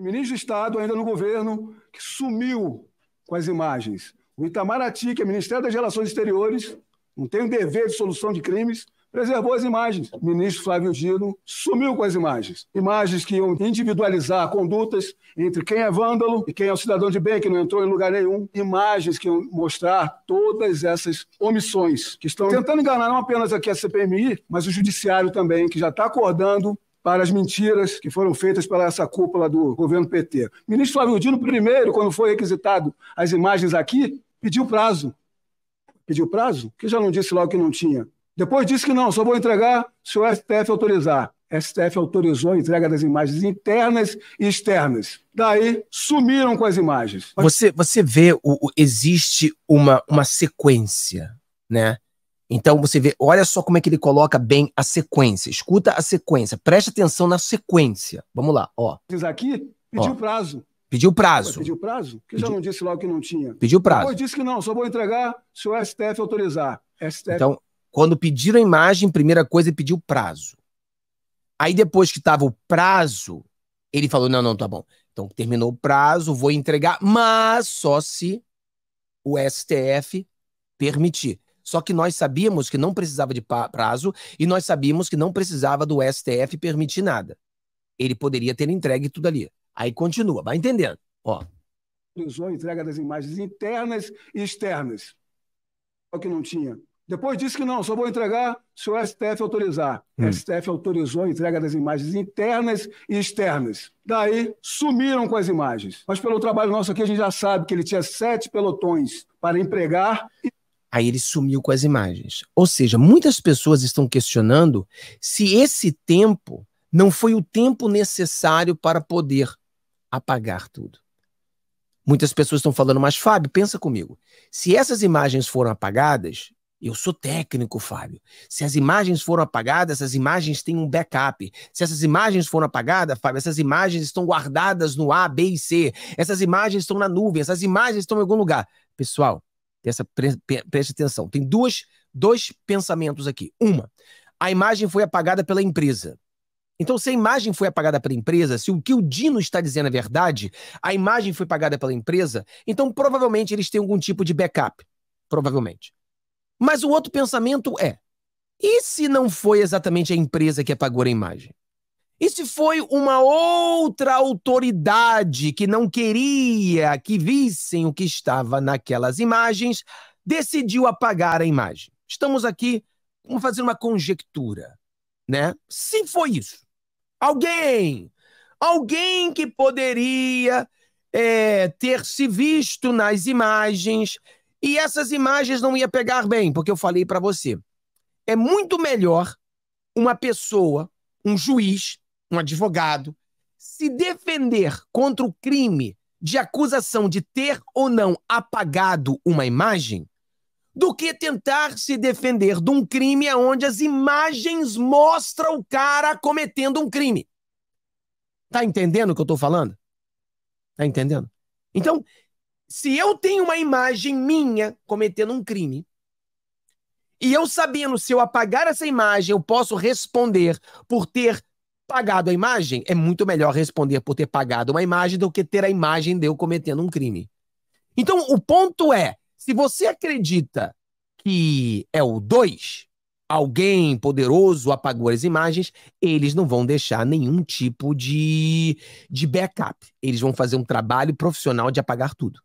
ministro de Estado ainda no governo, que sumiu com as imagens. O Itamaraty, que é Ministério das Relações Exteriores, não tem o dever de solução de crimes, preservou as imagens. O ministro Flávio Dino sumiu com as imagens. Imagens que iam individualizar condutas entre quem é vândalo e quem é o cidadão de bem, que não entrou em lugar nenhum. Imagens que iam mostrar todas essas omissões que estão tentando enganar não apenas aqui a CPMI, mas o judiciário também, que já está acordando para as mentiras que foram feitas pela essa cúpula do governo PT. O ministro Flávio Dino, primeiro, quando foi requisitado as imagens aqui, pediu prazo. Pediu prazo? Que já não disse logo que não tinha. Depois disse que não, só vou entregar se o STF autorizar. STF autorizou a entrega das imagens internas e externas. Daí sumiram com as imagens. Você, você vê, o, o, existe uma, uma sequência, né? Então você vê, olha só como é que ele coloca bem a sequência. Escuta a sequência, preste atenção na sequência. Vamos lá, ó. Diz aqui, pediu ó. prazo. Pediu prazo. pediu prazo? Que pediu... já não disse logo que não tinha. Pediu prazo. Depois disse que não, só vou entregar se o STF autorizar. STF... Então, quando pediram a imagem, primeira coisa, ele é pediu prazo. Aí depois que estava o prazo, ele falou: não, não, tá bom. Então terminou o prazo, vou entregar, mas só se o STF permitir. Só que nós sabíamos que não precisava de prazo e nós sabíamos que não precisava do STF permitir nada. Ele poderia ter entregue tudo ali. Aí continua, vai entendendo. Ó. Usou entrega das imagens internas e externas. Só que não tinha. Depois disse que não, só vou entregar se o STF autorizar. Hum. STF autorizou a entrega das imagens internas e externas. Daí sumiram com as imagens. Mas pelo trabalho nosso aqui, a gente já sabe que ele tinha sete pelotões para empregar e Aí ele sumiu com as imagens. Ou seja, muitas pessoas estão questionando se esse tempo não foi o tempo necessário para poder apagar tudo. Muitas pessoas estão falando, mas Fábio, pensa comigo. Se essas imagens foram apagadas, eu sou técnico, Fábio. Se as imagens foram apagadas, essas imagens têm um backup. Se essas imagens foram apagadas, Fábio, essas imagens estão guardadas no A, B e C. Essas imagens estão na nuvem, essas imagens estão em algum lugar. Pessoal, essa, pre, preste atenção. Tem duas, dois pensamentos aqui. Uma, a imagem foi apagada pela empresa. Então, se a imagem foi apagada pela empresa, se o que o Dino está dizendo é verdade, a imagem foi apagada pela empresa, então provavelmente eles têm algum tipo de backup. Provavelmente. Mas o outro pensamento é: e se não foi exatamente a empresa que apagou a imagem? E se foi uma outra autoridade que não queria que vissem o que estava naquelas imagens, decidiu apagar a imagem? Estamos aqui, vamos fazer uma conjectura, né? Se foi isso, alguém, alguém que poderia é, ter se visto nas imagens e essas imagens não ia pegar bem, porque eu falei para você. É muito melhor uma pessoa, um juiz, um advogado, se defender contra o crime de acusação de ter ou não apagado uma imagem, do que tentar se defender de um crime onde as imagens mostram o cara cometendo um crime. Tá entendendo o que eu tô falando? Tá entendendo? Então, se eu tenho uma imagem minha cometendo um crime, e eu sabendo se eu apagar essa imagem, eu posso responder por ter Pagado a imagem, é muito melhor responder por ter pagado uma imagem do que ter a imagem de eu cometendo um crime. Então, o ponto é: se você acredita que é o 2, alguém poderoso apagou as imagens, eles não vão deixar nenhum tipo de, de backup. Eles vão fazer um trabalho profissional de apagar tudo.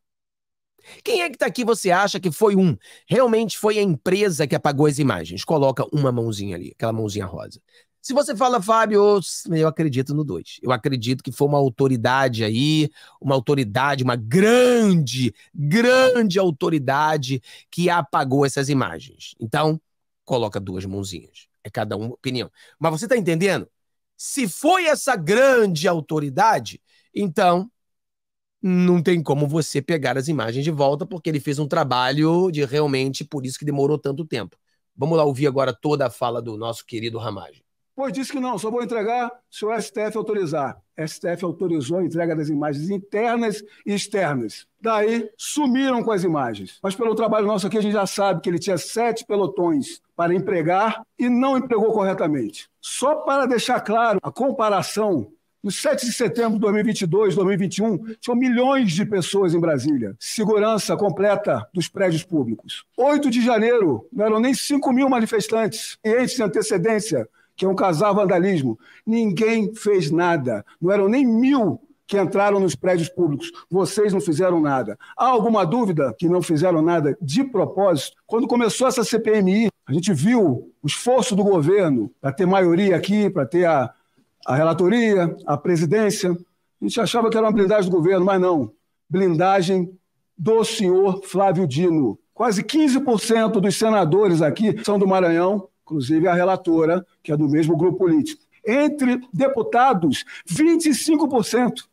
Quem é que está aqui você acha que foi um? Realmente foi a empresa que apagou as imagens. Coloca uma mãozinha ali, aquela mãozinha rosa. Se você fala, Fábio, eu acredito no 2. Eu acredito que foi uma autoridade aí, uma autoridade, uma grande, grande autoridade que apagou essas imagens. Então, coloca duas mãozinhas. É cada uma opinião. Mas você está entendendo? Se foi essa grande autoridade, então não tem como você pegar as imagens de volta, porque ele fez um trabalho de realmente, por isso que demorou tanto tempo. Vamos lá ouvir agora toda a fala do nosso querido Ramagem. Pois disse que não, só vou entregar se o STF autorizar. STF autorizou a entrega das imagens internas e externas. Daí sumiram com as imagens. Mas pelo trabalho nosso aqui, a gente já sabe que ele tinha sete pelotões para empregar e não empregou corretamente. Só para deixar claro a comparação no 7 de setembro de 2022, 2021, tinham milhões de pessoas em Brasília. Segurança completa dos prédios públicos. 8 de janeiro, não eram nem 5 mil manifestantes, e antes de antecedência que é um casal vandalismo. Ninguém fez nada. Não eram nem mil que entraram nos prédios públicos. Vocês não fizeram nada. Há alguma dúvida que não fizeram nada de propósito? Quando começou essa CPMI, a gente viu o esforço do governo para ter maioria aqui, para ter a, a relatoria, a presidência. A gente achava que era uma blindagem do governo, mas não. Blindagem do senhor Flávio Dino. Quase 15% dos senadores aqui são do Maranhão, inclusive a relatora, que é do mesmo grupo político. Entre deputados, 25%.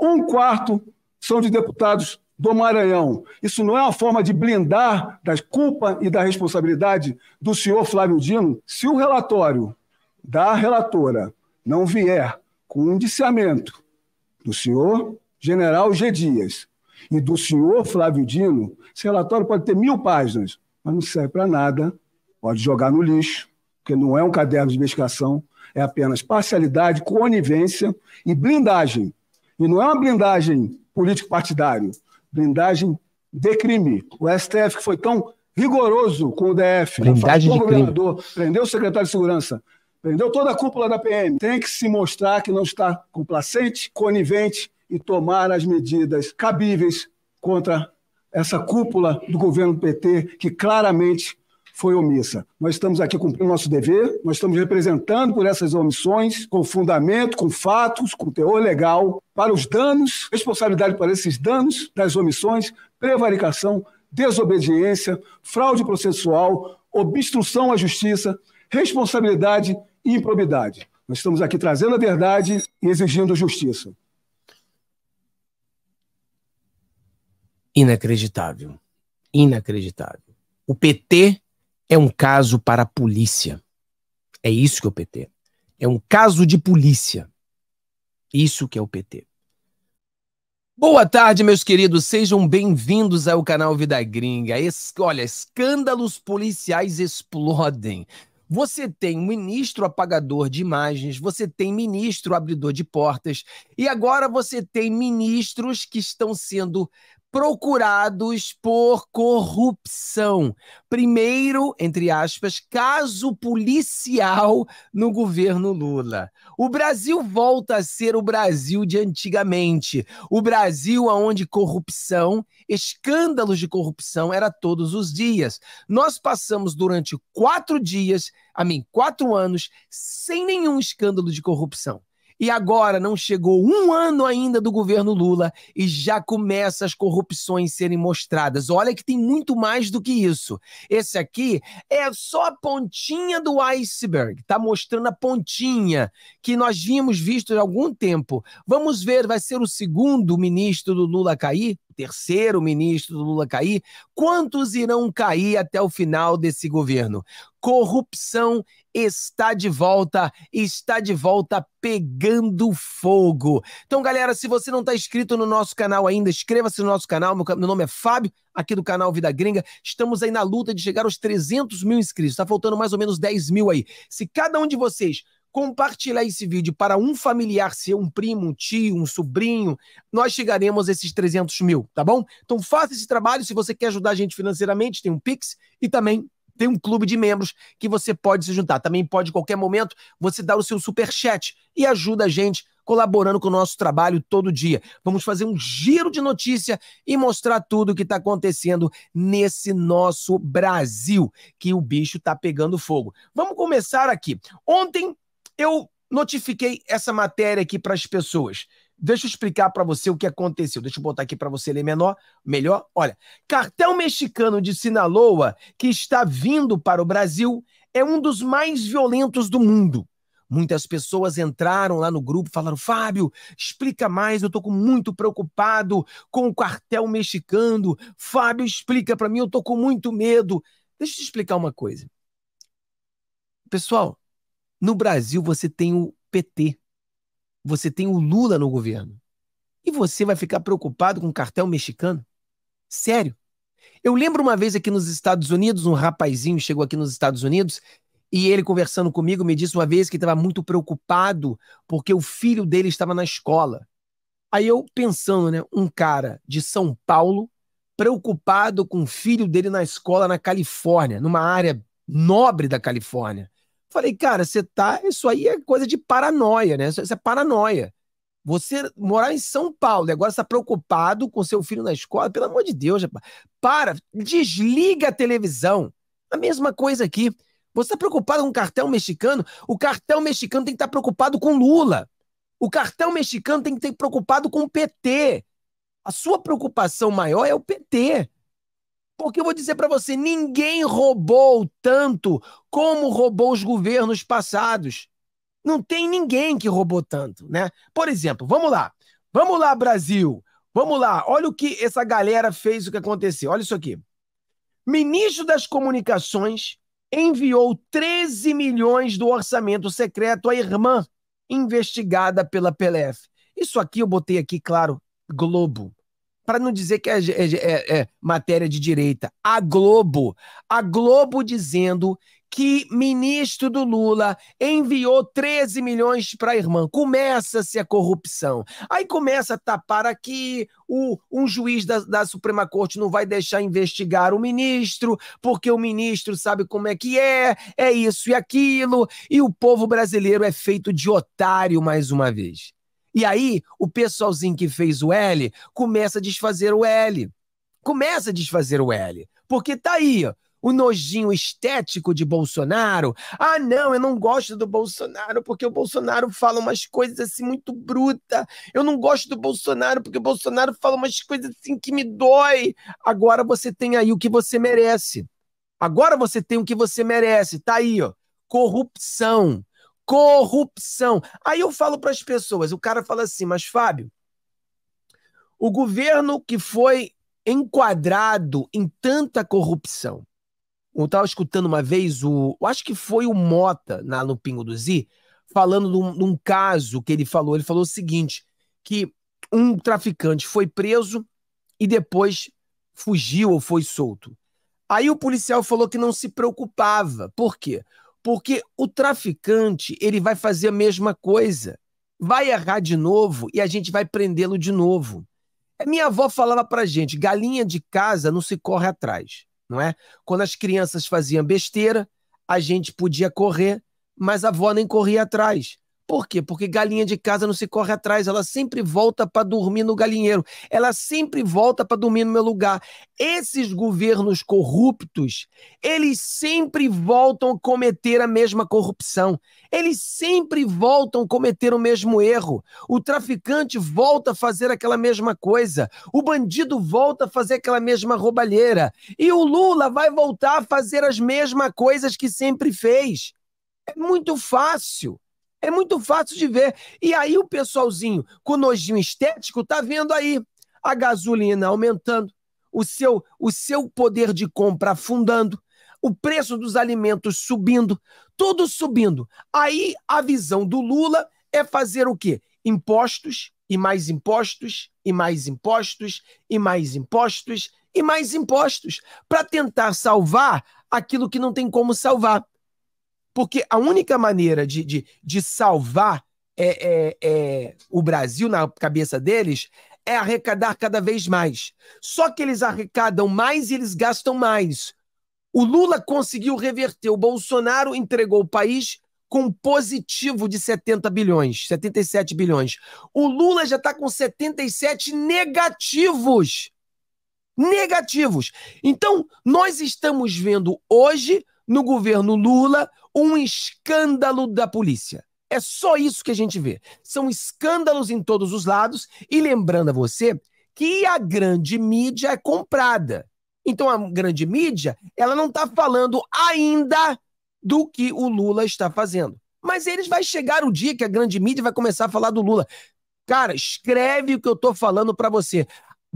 Um quarto são de deputados do Maranhão. Isso não é uma forma de blindar da culpa e da responsabilidade do senhor Flávio Dino? Se o relatório da relatora não vier com um indiciamento do senhor general G. Dias e do senhor Flávio Dino, esse relatório pode ter mil páginas, mas não serve para nada Pode jogar no lixo, porque não é um caderno de investigação, é apenas parcialidade, conivência e blindagem. E não é uma blindagem político partidária, blindagem de crime. O STF que foi tão rigoroso com o DF, né, blindagem de o governador, crime. prendeu o secretário de segurança, prendeu toda a cúpula da PM. Tem que se mostrar que não está complacente, conivente e tomar as medidas cabíveis contra essa cúpula do governo PT que claramente foi omissa. Nós estamos aqui cumprindo nosso dever, nós estamos representando por essas omissões, com fundamento, com fatos, com teor legal, para os danos, responsabilidade para esses danos das omissões, prevaricação, desobediência, fraude processual, obstrução à justiça, responsabilidade e improbidade. Nós estamos aqui trazendo a verdade e exigindo justiça. Inacreditável. Inacreditável. O PT é um caso para a polícia. É isso que é o PT. É um caso de polícia. Isso que é o PT. Boa tarde, meus queridos. Sejam bem-vindos ao canal Vida Gringa. Es olha, escândalos policiais explodem. Você tem ministro apagador de imagens, você tem ministro abridor de portas, e agora você tem ministros que estão sendo procurados por corrupção. Primeiro, entre aspas, caso policial no governo Lula. O Brasil volta a ser o Brasil de antigamente. O Brasil onde corrupção, escândalos de corrupção era todos os dias. Nós passamos durante quatro dias, a mim, quatro anos, sem nenhum escândalo de corrupção. E agora não chegou um ano ainda do governo Lula e já começa as corrupções serem mostradas. Olha que tem muito mais do que isso. Esse aqui é só a pontinha do iceberg, tá mostrando a pontinha que nós vimos visto há algum tempo. Vamos ver, vai ser o segundo ministro do Lula cair? terceiro ministro do Lula cair, quantos irão cair até o final desse governo? Corrupção está de volta, está de volta pegando fogo. Então, galera, se você não está inscrito no nosso canal ainda, inscreva-se no nosso canal. Meu, meu nome é Fábio, aqui do canal Vida Gringa. Estamos aí na luta de chegar aos 300 mil inscritos. Está faltando mais ou menos 10 mil aí. Se cada um de vocês compartilhar esse vídeo para um familiar seu, um primo, um tio, um sobrinho, nós chegaremos a esses 300 mil, tá bom? Então faça esse trabalho, se você quer ajudar a gente financeiramente, tem um Pix e também tem um clube de membros que você pode se juntar. Também pode, em qualquer momento, você dar o seu super chat e ajuda a gente colaborando com o nosso trabalho todo dia. Vamos fazer um giro de notícia e mostrar tudo o que está acontecendo nesse nosso Brasil, que o bicho está pegando fogo. Vamos começar aqui. Ontem eu notifiquei essa matéria aqui para as pessoas. Deixa eu explicar para você o que aconteceu. Deixa eu botar aqui para você ler menor, melhor. Olha, cartel mexicano de Sinaloa que está vindo para o Brasil é um dos mais violentos do mundo. Muitas pessoas entraram lá no grupo, falaram: Fábio, explica mais, eu tô muito preocupado com o cartel mexicano. Fábio, explica para mim, eu tô com muito medo. Deixa eu te explicar uma coisa. Pessoal, no Brasil, você tem o PT, você tem o Lula no governo. E você vai ficar preocupado com o cartel mexicano? Sério. Eu lembro uma vez aqui nos Estados Unidos, um rapazinho chegou aqui nos Estados Unidos e ele conversando comigo me disse uma vez que estava muito preocupado porque o filho dele estava na escola. Aí eu pensando, né, um cara de São Paulo preocupado com o filho dele na escola na Califórnia, numa área nobre da Califórnia. Falei, cara, você tá. Isso aí é coisa de paranoia, né? Isso, isso é paranoia. Você morar em São Paulo e agora está preocupado com seu filho na escola, pelo amor de Deus, rapaz. Para, desliga a televisão. A mesma coisa aqui. Você está preocupado com o cartel mexicano? O cartel mexicano tem que estar tá preocupado com Lula. O cartel mexicano tem que estar preocupado com o PT. A sua preocupação maior é o PT. Porque eu vou dizer para você, ninguém roubou tanto como roubou os governos passados. Não tem ninguém que roubou tanto, né? Por exemplo, vamos lá. Vamos lá, Brasil. Vamos lá. Olha o que essa galera fez, o que aconteceu. Olha isso aqui. Ministro das Comunicações enviou 13 milhões do orçamento secreto à irmã investigada pela PLF. Isso aqui eu botei aqui, claro, Globo para não dizer que é é, é, é, é, matéria de direita, a Globo. A Globo dizendo que ministro do Lula enviou 13 milhões para a irmã. Começa-se a corrupção. Aí começa a tapar aqui, o, um juiz da, da Suprema Corte não vai deixar investigar o ministro, porque o ministro sabe como é que é, é isso e aquilo, e o povo brasileiro é feito de otário mais uma vez. E aí, o pessoalzinho que fez o L começa a desfazer o L. Começa a desfazer o L. Porque tá aí, ó, o nojinho estético de Bolsonaro. Ah, não, eu não gosto do Bolsonaro porque o Bolsonaro fala umas coisas assim muito bruta. Eu não gosto do Bolsonaro porque o Bolsonaro fala umas coisas assim que me dói. Agora você tem aí o que você merece. Agora você tem o que você merece. Tá aí, ó. Corrupção, corrupção. Aí eu falo para as pessoas, o cara fala assim, mas Fábio, o governo que foi enquadrado em tanta corrupção. Eu estava escutando uma vez o, acho que foi o Mota na, no Pingo do Z, falando de um, de um caso que ele falou. Ele falou o seguinte, que um traficante foi preso e depois fugiu ou foi solto. Aí o policial falou que não se preocupava. Por quê? Porque o traficante, ele vai fazer a mesma coisa. Vai errar de novo e a gente vai prendê-lo de novo. Minha avó falava pra gente, galinha de casa não se corre atrás, não é? Quando as crianças faziam besteira, a gente podia correr, mas a avó nem corria atrás. Por quê? Porque galinha de casa não se corre atrás, ela sempre volta para dormir no galinheiro, ela sempre volta para dormir no meu lugar. Esses governos corruptos, eles sempre voltam a cometer a mesma corrupção, eles sempre voltam a cometer o mesmo erro. O traficante volta a fazer aquela mesma coisa, o bandido volta a fazer aquela mesma roubalheira, e o Lula vai voltar a fazer as mesmas coisas que sempre fez. É muito fácil. É muito fácil de ver. E aí o pessoalzinho com nojinho estético tá vendo aí a gasolina aumentando, o seu, o seu poder de compra afundando, o preço dos alimentos subindo, tudo subindo. Aí a visão do Lula é fazer o quê? Impostos e mais impostos e mais impostos e mais impostos e mais impostos para tentar salvar aquilo que não tem como salvar. Porque a única maneira de, de, de salvar é, é, é, o Brasil, na cabeça deles, é arrecadar cada vez mais. Só que eles arrecadam mais e eles gastam mais. O Lula conseguiu reverter. O Bolsonaro entregou o país com positivo de 70 bilhões, 77 bilhões. O Lula já está com 77 negativos. Negativos. Então, nós estamos vendo hoje, no governo Lula, um escândalo da polícia. É só isso que a gente vê. São escândalos em todos os lados. E lembrando a você que a grande mídia é comprada. Então a grande mídia, ela não está falando ainda do que o Lula está fazendo. Mas eles vai chegar o dia que a grande mídia vai começar a falar do Lula. Cara, escreve o que eu estou falando para você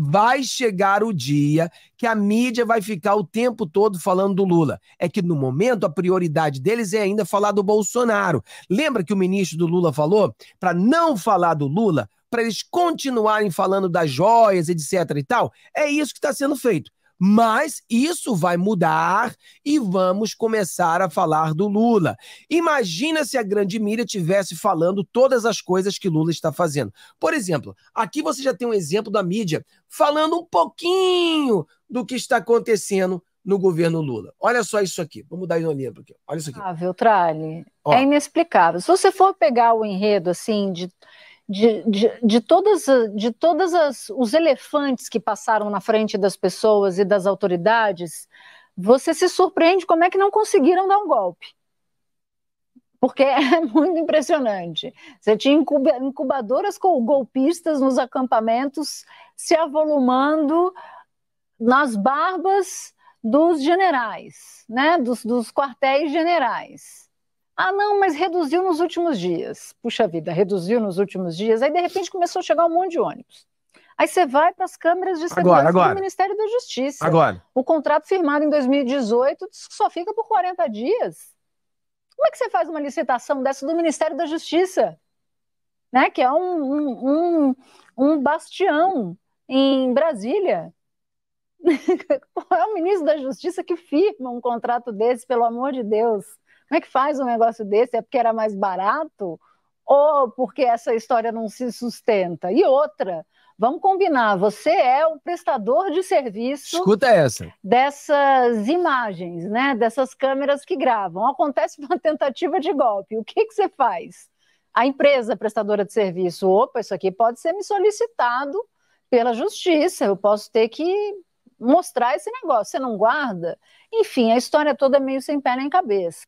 vai chegar o dia que a mídia vai ficar o tempo todo falando do Lula. É que no momento a prioridade deles é ainda falar do Bolsonaro. Lembra que o ministro do Lula falou para não falar do Lula, para eles continuarem falando das joias, etc e tal? É isso que está sendo feito. Mas isso vai mudar e vamos começar a falar do Lula. Imagina se a grande mídia tivesse falando todas as coisas que Lula está fazendo. Por exemplo, aqui você já tem um exemplo da mídia falando um pouquinho do que está acontecendo no governo Lula. Olha só isso aqui. Vamos dar ironia porque olha isso aqui. Ah, Viltrale, é inexplicável. Se você for pegar o enredo assim de de, de, de todas, de todas as, os elefantes que passaram na frente das pessoas e das autoridades, você se surpreende como é que não conseguiram dar um golpe. Porque é muito impressionante. Você tinha incubadoras com golpistas nos acampamentos se avolumando nas barbas dos generais, né? dos, dos quartéis generais. Ah, não, mas reduziu nos últimos dias. Puxa vida, reduziu nos últimos dias. Aí, de repente, começou a chegar um monte de ônibus. Aí você vai para as câmeras de segurança agora, agora. do Ministério da Justiça. Agora. O contrato firmado em 2018 só fica por 40 dias. Como é que você faz uma licitação dessa do Ministério da Justiça? Né? Que é um, um, um, um bastião em Brasília. Qual é o ministro da Justiça que firma um contrato desse, pelo amor de Deus? Como é que faz um negócio desse? É porque era mais barato? Ou porque essa história não se sustenta? E outra, vamos combinar, você é o prestador de serviço. Escuta essa. Dessas imagens, né? Dessas câmeras que gravam. Acontece uma tentativa de golpe. O que, que você faz? A empresa prestadora de serviço, opa, isso aqui pode ser me solicitado pela justiça, eu posso ter que mostrar esse negócio, você não guarda? Enfim, a história toda é meio sem pé nem cabeça.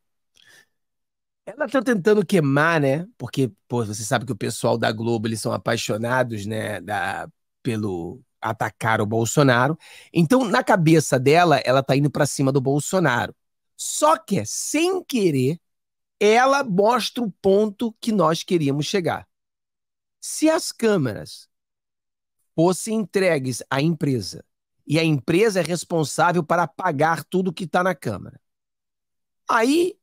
Ela tá tentando queimar, né? Porque, pô, você sabe que o pessoal da Globo, eles são apaixonados, né, da, pelo atacar o Bolsonaro. Então, na cabeça dela, ela tá indo para cima do Bolsonaro. Só que, é sem querer, ela mostra o ponto que nós queríamos chegar. Se as câmeras fossem entregues à empresa e a empresa é responsável para pagar tudo que está na câmera, aí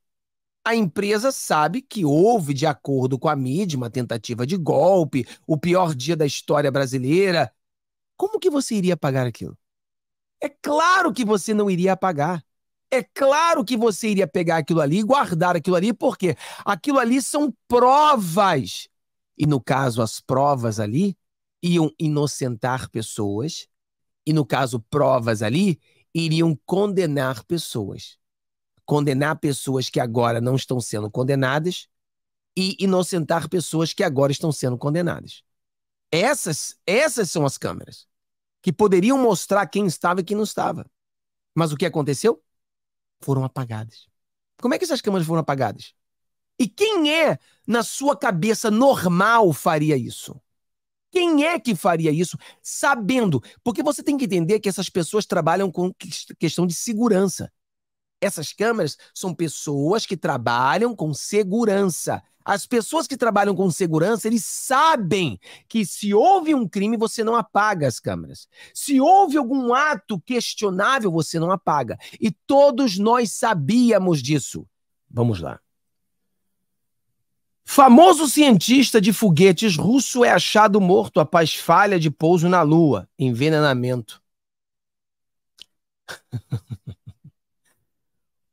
a empresa sabe que houve, de acordo com a mídia, uma tentativa de golpe, o pior dia da história brasileira. Como que você iria pagar aquilo? É claro que você não iria pagar. É claro que você iria pegar aquilo ali, guardar aquilo ali, porque aquilo ali são provas. E no caso, as provas ali iam inocentar pessoas, e no caso, provas ali iriam condenar pessoas condenar pessoas que agora não estão sendo condenadas e inocentar pessoas que agora estão sendo condenadas. Essas, essas são as câmeras que poderiam mostrar quem estava e quem não estava. Mas o que aconteceu? Foram apagadas. Como é que essas câmeras foram apagadas? E quem é, na sua cabeça normal, faria isso? Quem é que faria isso sabendo? Porque você tem que entender que essas pessoas trabalham com questão de segurança. Essas câmeras são pessoas que trabalham com segurança. As pessoas que trabalham com segurança, eles sabem que se houve um crime, você não apaga as câmeras. Se houve algum ato questionável, você não apaga. E todos nós sabíamos disso. Vamos lá. Famoso cientista de foguetes russo é achado morto após falha de pouso na Lua, envenenamento.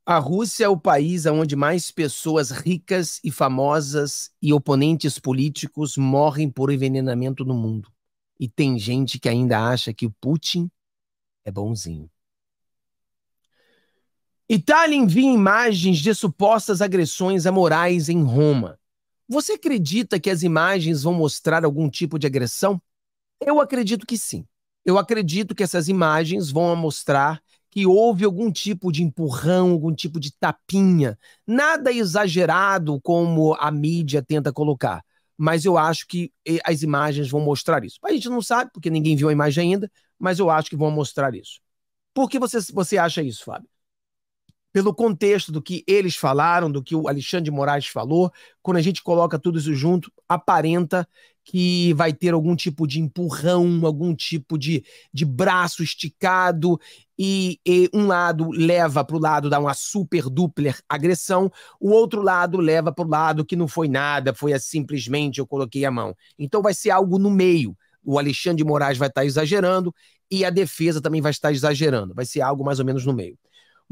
A Rússia é o país onde mais pessoas ricas e famosas e oponentes políticos morrem por envenenamento no mundo. E tem gente que ainda acha que o Putin é bonzinho. Itália envia imagens de supostas agressões a morais em Roma. Você acredita que as imagens vão mostrar algum tipo de agressão? Eu acredito que sim. Eu acredito que essas imagens vão mostrar que houve algum tipo de empurrão, algum tipo de tapinha. Nada exagerado como a mídia tenta colocar. Mas eu acho que as imagens vão mostrar isso. A gente não sabe, porque ninguém viu a imagem ainda, mas eu acho que vão mostrar isso. Por que você, você acha isso, Fábio? pelo contexto do que eles falaram, do que o Alexandre de Moraes falou, quando a gente coloca tudo isso junto, aparenta que vai ter algum tipo de empurrão, algum tipo de, de braço esticado, e, e um lado leva para o lado da uma super dupler agressão, o outro lado leva para o lado que não foi nada, foi simplesmente eu coloquei a mão. Então vai ser algo no meio. O Alexandre de Moraes vai estar exagerando e a defesa também vai estar exagerando. Vai ser algo mais ou menos no meio.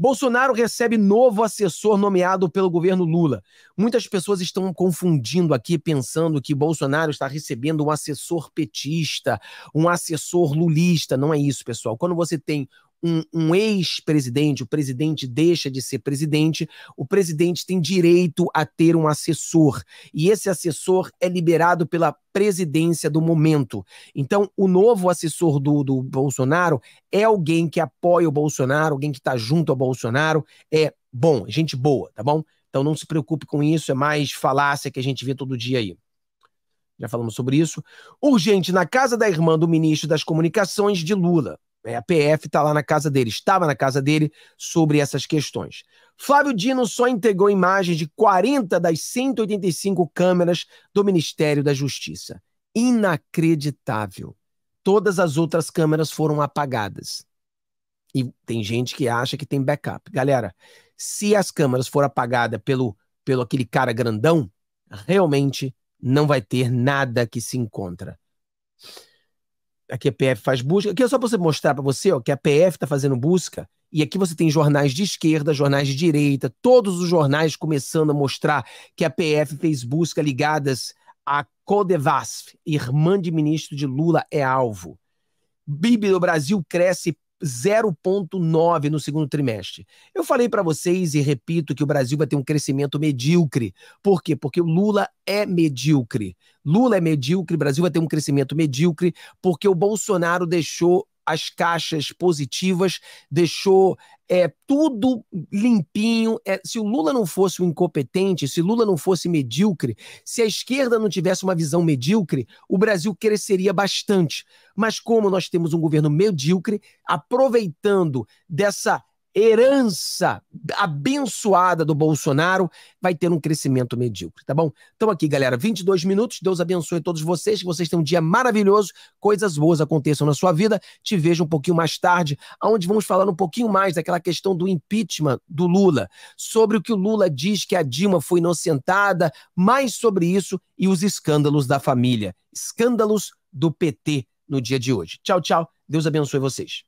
Bolsonaro recebe novo assessor nomeado pelo governo Lula. Muitas pessoas estão confundindo aqui, pensando que Bolsonaro está recebendo um assessor petista, um assessor lulista. Não é isso, pessoal. Quando você tem um, um ex-presidente, o presidente deixa de ser presidente, o presidente tem direito a ter um assessor. E esse assessor é liberado pela presidência do momento. Então, o novo assessor do, do Bolsonaro é alguém que apoia o Bolsonaro, alguém que está junto ao Bolsonaro, é bom, gente boa, tá bom? Então não se preocupe com isso, é mais falácia que a gente vê todo dia aí. Já falamos sobre isso. Urgente na casa da irmã do ministro das Comunicações de Lula. É, a PF está lá na casa dele, estava na casa dele sobre essas questões. Flávio Dino só entregou imagens de 40 das 185 câmeras do Ministério da Justiça. Inacreditável. Todas as outras câmeras foram apagadas. E tem gente que acha que tem backup. Galera, se as câmeras forem apagadas pelo, pelo aquele cara grandão, realmente não vai ter nada que se encontra aqui a é PF faz busca. Aqui é só para você mostrar para você ó, que a PF está fazendo busca. E aqui você tem jornais de esquerda, jornais de direita, todos os jornais começando a mostrar que a PF fez busca ligadas a Codevasf, irmã de ministro de Lula, é alvo. Bibi do Brasil cresce 0,9 no segundo trimestre. Eu falei para vocês e repito que o Brasil vai ter um crescimento medíocre. Por quê? Porque o Lula é medíocre. Lula é medíocre, o Brasil vai ter um crescimento medíocre porque o Bolsonaro deixou as caixas positivas, deixou é, tudo limpinho. É, se o Lula não fosse um incompetente, se Lula não fosse medíocre, se a esquerda não tivesse uma visão medíocre, o Brasil cresceria bastante. Mas como nós temos um governo medíocre, aproveitando dessa herança abençoada do Bolsonaro vai ter um crescimento medíocre, tá bom? Então aqui, galera, 22 minutos. Deus abençoe todos vocês, que vocês tenham um dia maravilhoso, coisas boas aconteçam na sua vida. Te vejo um pouquinho mais tarde, onde vamos falar um pouquinho mais daquela questão do impeachment do Lula, sobre o que o Lula diz que a Dilma foi inocentada, mais sobre isso e os escândalos da família, escândalos do PT no dia de hoje. Tchau, tchau. Deus abençoe vocês.